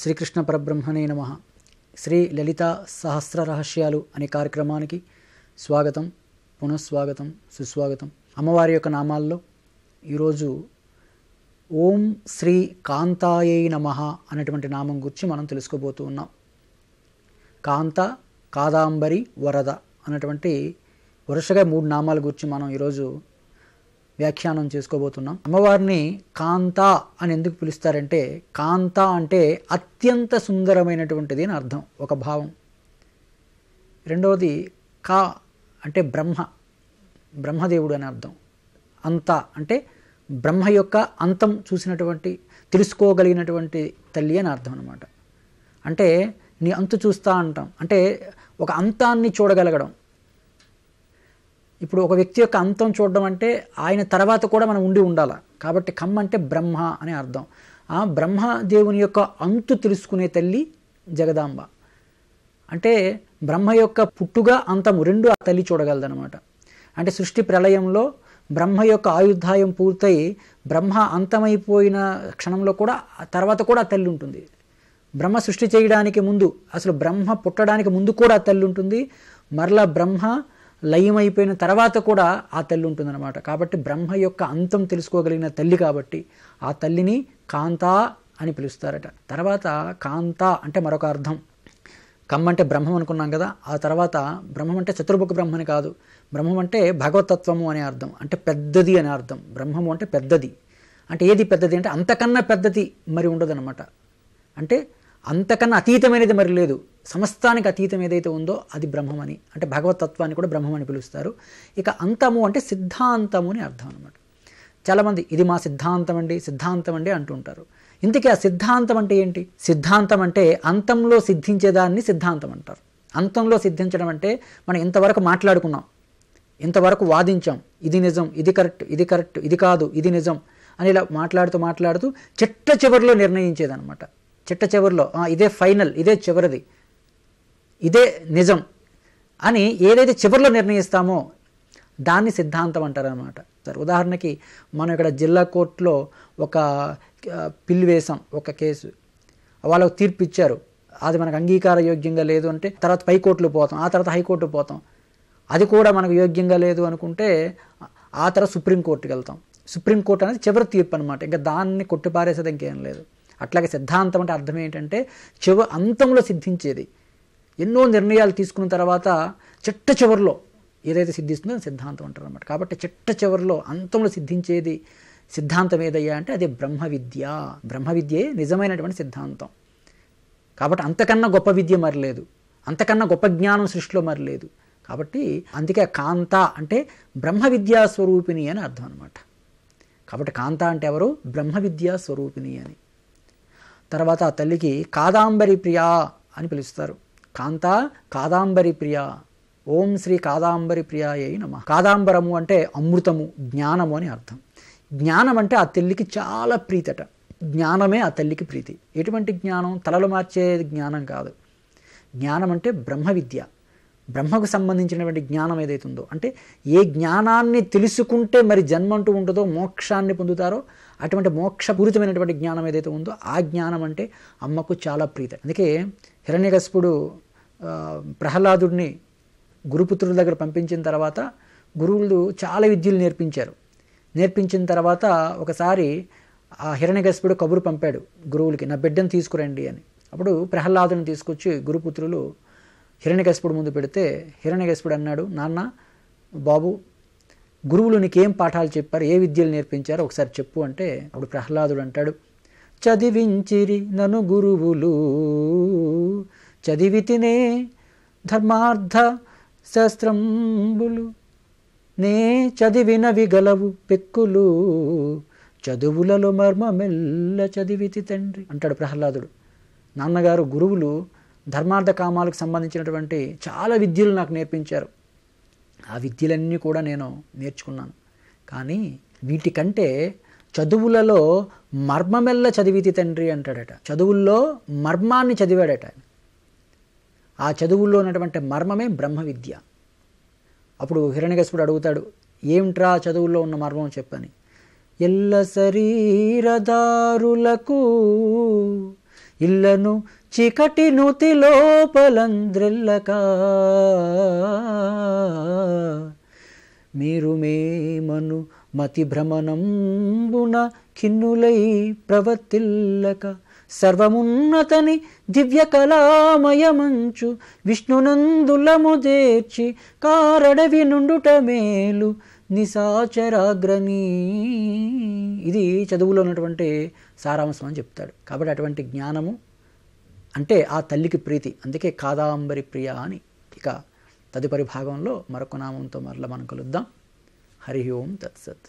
శ్రీకృష్ణ పరబ్రహ్మణే నమ శ్రీ లలిత సహస్ర రహస్యాలు అనే కార్యక్రమానికి స్వాగతం పునఃస్వాగతం సుస్వాగతం అమ్మవారి యొక్క నామాల్లో ఈరోజు ఓం శ్రీ కాంతాయే నమ అనేటువంటి నామం గురించి మనం తెలుసుకోబోతూ ఉన్నాం కాంత కాదాంబరి వరద అనేటువంటి వరుసగా మూడు నామాల గురించి మనం ఈరోజు వ్యాఖ్యానం చేసుకోబోతున్నాం అమ్మవారిని కాంత అని ఎందుకు పిలుస్తారంటే కాంత అంటే అత్యంత సుందరమైనటువంటిది అని అర్థం ఒక భావం రెండవది కా అంటే బ్రహ్మ బ్రహ్మదేవుడు అని అర్థం అంత అంటే బ్రహ్మ యొక్క అంతం చూసినటువంటి తెలుసుకోగలిగినటువంటి తల్లి అని అర్థం అనమాట అంటే నీ అంతు చూస్తా అంటాం అంటే ఒక అంతాన్ని చూడగలగడం ఇప్పుడు ఒక వ్యక్తి యొక్క అంతం చూడడం అంటే ఆయన తర్వాత కూడా మనం ఉండి ఉండాలి కాబట్టి కమ్ అంటే బ్రహ్మ అని అర్థం ఆ బ్రహ్మ దేవుని యొక్క అంతు తెలుసుకునే తల్లి జగదాంబ అంటే బ్రహ్మ యొక్క పుట్టుగా అంతము రెండు ఆ తల్లి చూడగలదనమాట అంటే సృష్టి ప్రళయంలో బ్రహ్మ యొక్క ఆయుధాయం పూర్తయి బ్రహ్మ అంతమైపోయిన క్షణంలో కూడా తర్వాత కూడా తల్లి ఉంటుంది బ్రహ్మ సృష్టి చేయడానికి ముందు అసలు బ్రహ్మ పుట్టడానికి ముందు కూడా తల్లి ఉంటుంది మరలా బ్రహ్మ లయమైపోయిన తర్వాత కూడా ఆ తల్లి ఉంటుందన్నమాట కాబట్టి బ్రహ్మ యొక్క అంతం తెలుసుకోగలిగిన తల్లి కాబట్టి ఆ తల్లిని కాంత అని పిలుస్తారట తర్వాత కాంత అంటే మరొక అర్థం కమ్మ అంటే బ్రహ్మం అనుకున్నాం కదా ఆ తర్వాత బ్రహ్మం అంటే చతుర్ముఖ బ్రహ్మని కాదు బ్రహ్మం అంటే భగవతత్వము అనే అర్థం అంటే పెద్దది అనే అర్థం బ్రహ్మము అంటే పెద్దది అంటే ఏది పెద్దది అంటే అంతకన్నా పెద్దది మరి ఉండదన్నమాట అంటే అంతకన్నా అతీతమైనది మరి లేదు సమస్తానికి అతీతం ఏదైతే ఉందో అది బ్రహ్మమని అంటే భగవతత్వాన్ని కూడా బ్రహ్మమని పిలుస్తారు ఇక అంతము అంటే సిద్ధాంతము అని అర్థం అనమాట చాలామంది ఇది మా సిద్ధాంతం అండి సిద్ధాంతం అండి అంటుంటారు ఇంతకీ ఆ సిద్ధాంతం అంటే ఏంటి సిద్ధాంతం అంటే అంతంలో సిద్ధించేదాన్ని సిద్ధాంతం అంటారు అంతంలో సిద్ధించడం అంటే మనం ఇంతవరకు మాట్లాడుకున్నాం ఇంతవరకు వాదించాం ఇది నిజం ఇది కరెక్ట్ ఇది కరెక్ట్ ఇది కాదు ఇది నిజం అని ఇలా మాట్లాడుతూ మాట్లాడుతూ చిట్ట చివరిలో నిర్ణయించేదనమాట చిట్ట చివరిలో ఇదే ఫైనల్ ఇదే చివరిది ఇదే నిజం అని ఏదైతే చివరిలో నిర్ణయిస్తామో దాన్ని సిద్ధాంతం అంటారనమాట సార్ ఉదాహరణకి మనం ఇక్కడ జిల్లా కోర్టులో ఒక పిల్లి వేసాం ఒక కేసు వాళ్ళకు తీర్పు ఇచ్చారు అది మనకు అంగీకార యోగ్యంగా లేదు అంటే తర్వాత కోర్టులు పోతాం ఆ తర్వాత హైకోర్టు పోతాం అది కూడా మనకు యోగ్యంగా లేదు అనుకుంటే ఆ తర్వాత సుప్రీంకోర్టుకి వెళ్తాం సుప్రీంకోర్టు అనేది చివరి తీర్పు అనమాట ఇంకా దాన్ని కొట్టిపారేసేది ఇంకేం లేదు అట్లాగే సిద్ధాంతం అంటే అర్థం ఏంటంటే చివరి అంతంలో సిద్ధించేది ఎన్నో నిర్ణయాలు తీసుకున్న తర్వాత చిట్ట చివరిలో ఏదైతే సిద్ధిస్తుందో సిద్ధాంతం అంటారు అనమాట కాబట్టి చిట్ట చివరిలో అంతంలో సిద్ధించేది సిద్ధాంతం ఏదయ్యా అంటే అది బ్రహ్మ విద్య బ్రహ్మ విద్యే నిజమైనటువంటి సిద్ధాంతం కాబట్టి అంతకన్నా గొప్ప విద్య మరలేదు అంతకన్నా గొప్ప జ్ఞానం సృష్టిలో మరలేదు కాబట్టి అందుకే కాంత అంటే బ్రహ్మ విద్యా స్వరూపిణి అని అర్థం అనమాట కాబట్టి కాంత అంటే ఎవరు బ్రహ్మ విద్యా స్వరూపిణి అని తర్వాత ఆ తల్లికి కాదాంబరి ప్రియా అని పిలుస్తారు కాంత కాదాంబరి ప్రియ ఓం శ్రీ కాదాంబరి అయి నమ కాదాంబరము అంటే అమృతము జ్ఞానము అని అర్థం జ్ఞానం అంటే ఆ తల్లికి చాలా ప్రీతట జ్ఞానమే ఆ తల్లికి ప్రీతి ఎటువంటి జ్ఞానం తలలు మార్చే జ్ఞానం కాదు జ్ఞానం అంటే బ్రహ్మ విద్య బ్రహ్మకు సంబంధించినటువంటి జ్ఞానం ఏదైతే ఉందో అంటే ఏ జ్ఞానాన్ని తెలుసుకుంటే మరి జన్మ అంటూ ఉంటుందో మోక్షాన్ని పొందుతారో అటువంటి మోక్షపూరితమైనటువంటి జ్ఞానం ఏదైతే ఉందో ఆ జ్ఞానం అంటే అమ్మకు చాలా ప్రీతి అందుకే హిరణ్యకస్పుడు ప్రహ్లాదుడిని గురుపుత్రుల దగ్గర పంపించిన తర్వాత గురువులు చాలా విద్యలు నేర్పించారు నేర్పించిన తర్వాత ఒకసారి ఆ హిరణ్యకశిపుడు కబురు పంపాడు గురువులకి నా బిడ్డను తీసుకురండి అని అప్పుడు ప్రహ్లాదుని తీసుకొచ్చి గురుపుత్రులు హిరణ్యకశిపుడు ముందు పెడితే హిరణ్యకశిపుడు అన్నాడు నాన్న బాబు గురువులు నీకేం పాఠాలు చెప్పారు ఏ విద్యలు నేర్పించారో ఒకసారి చెప్పు అంటే అప్పుడు ప్రహ్లాదుడు అంటాడు చదివించిరి నను గురువులు చదివితినే ధర్మార్థ శాస్త్రంబులు నే చదివినవి గలవు పెక్కులు చదువులలో మర్మ మెల్ల చదివితి తండ్రి అంటాడు ప్రహ్లాదుడు నాన్నగారు గురువులు ధర్మార్థ కామాలకు సంబంధించినటువంటి చాలా విద్యలు నాకు నేర్పించారు ఆ విద్యలన్నీ కూడా నేను నేర్చుకున్నాను కానీ వీటికంటే చదువులలో మర్మమెల్ల చదివితి తండ్రి అంటాడట చదువుల్లో మర్మాన్ని చదివాడట ఆ చదువుల్లో ఉన్నటువంటి మర్మమే బ్రహ్మ విద్య అప్పుడు హిరణ్యకశపుడు అడుగుతాడు ఏమిట్రా చదువుల్లో ఉన్న మర్మం చెప్పని ఎల్ల శరీరదారులకు ఇల్లను చికటి నుతి మీరు మేమను మతి భ్రమణంబున ఖిన్నులై ప్రవర్తిల్లక సర్వమున్నతని దివ్య కళామయమంచు విష్ణునందులము చేర్చి కారడవి నుండుట మేలు నిశాచరాగ్రని ఇది చదువులో ఉన్నటువంటి సారాంశం అని చెప్తాడు కాబట్టి అటువంటి జ్ఞానము అంటే ఆ తల్లికి ప్రీతి అందుకే కాదాంబరి ప్రియ అని ఇక తదుపరి భాగంలో మరొక నామంతో మరల మనం కలుద్దాం హరి ఓం తత్సత్